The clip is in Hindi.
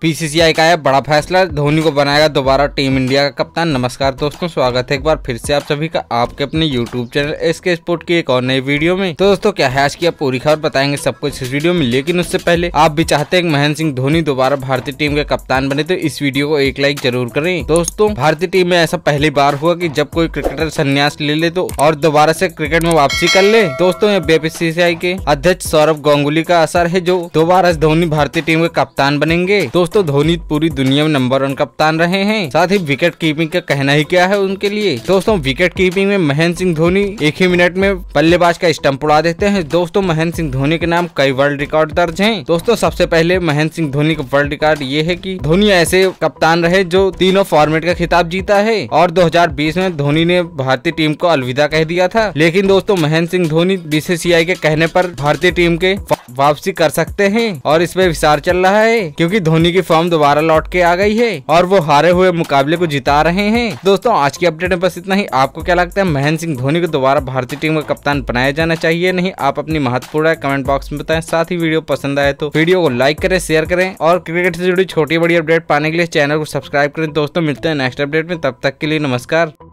पीसीसीआई का है बड़ा फैसला धोनी को बनाएगा दोबारा टीम इंडिया का कप्तान नमस्कार दोस्तों स्वागत है एक बार फिर से आप सभी का आपके अपने यूट्यूब चैनल एसके स्पोर्ट की एक और नई वीडियो में तो दोस्तों क्या है आज की आप पूरी खबर बताएंगे सब कुछ इस वीडियो में लेकिन उससे पहले आप भी चाहते हैं महेंद्र सिंह धोनी दोबारा भारतीय टीम के कप्तान बने तो इस वीडियो को एक लाइक जरूर करें दोस्तों भारतीय टीम में ऐसा पहली बार हुआ की जब कोई क्रिकेटर संन्यास ले ले तो और दोबारा ऐसी क्रिकेट में वापसी कर ले दोस्तों ये बीपीसीसीआई के अध्यक्ष सौरभ गांगुली का असर है जो दोबारा धोनी भारतीय टीम के कप्तान बनेंगे दोस्तों धोनी पूरी दुनिया में नंबर वन कप्तान रहे हैं साथ ही विकेट कीपिंग का कहना ही क्या है उनके लिए दोस्तों विकेट कीपिंग में महेंद्र सिंह धोनी एक ही मिनट में बल्लेबाज का स्टम्प उड़ा देते हैं दोस्तों महेंद्र सिंह धोनी के नाम कई वर्ल्ड रिकॉर्ड दर्ज है दोस्तों सबसे पहले महेंद्र सिंह धोनी का वर्ल्ड रिकॉर्ड ये है की धोनी ऐसे कप्तान रहे जो तीनों फॉर्मेट का खिताब जीता है और दो में धोनी ने भारतीय टीम को अलविदा कह दिया था लेकिन दोस्तों महेंद्र सिंह धोनी बीसीसीआई के कहने आरोप भारतीय टीम के वापसी कर सकते हैं और इस पे विचार चल रहा है क्योंकि धोनी की फॉर्म दोबारा लौट के आ गई है और वो हारे हुए मुकाबले को जिता रहे हैं दोस्तों आज की अपडेट में बस इतना ही आपको क्या लगता है महेंद्र सिंह धोनी को दोबारा भारतीय टीम का कप्तान बनाया जाना चाहिए नहीं आप अपनी महत्वपूर्ण कमेंट बॉक्स में बताए साथ ही वीडियो पसंद आए तो वीडियो को लाइक करें शेयर करें और क्रिकेट से जुड़ी छोटी बड़ी अपडेट पाने के लिए चैनल को सब्सक्राइब करें दोस्तों मिलते हैं नेक्स्ट अपडेट में तब तक के लिए नमस्कार